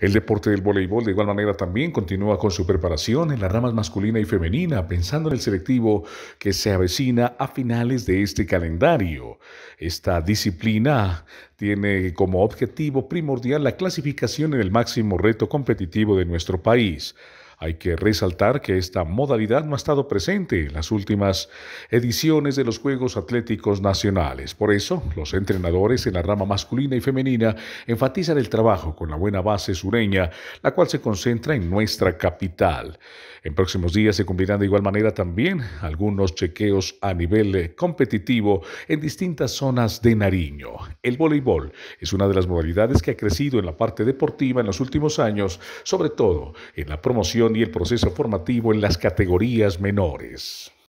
El deporte del voleibol de igual manera también continúa con su preparación en las ramas masculina y femenina, pensando en el selectivo que se avecina a finales de este calendario. Esta disciplina tiene como objetivo primordial la clasificación en el máximo reto competitivo de nuestro país. Hay que resaltar que esta modalidad no ha estado presente en las últimas ediciones de los Juegos Atléticos Nacionales. Por eso, los entrenadores en la rama masculina y femenina enfatizan el trabajo con la buena base sureña, la cual se concentra en nuestra capital. En próximos días se cumplirán de igual manera también algunos chequeos a nivel eh, competitivo en distintas zonas de Nariño. El voleibol es una de las modalidades que ha crecido en la parte deportiva en los últimos años, sobre todo en la promoción y el proceso formativo en las categorías menores.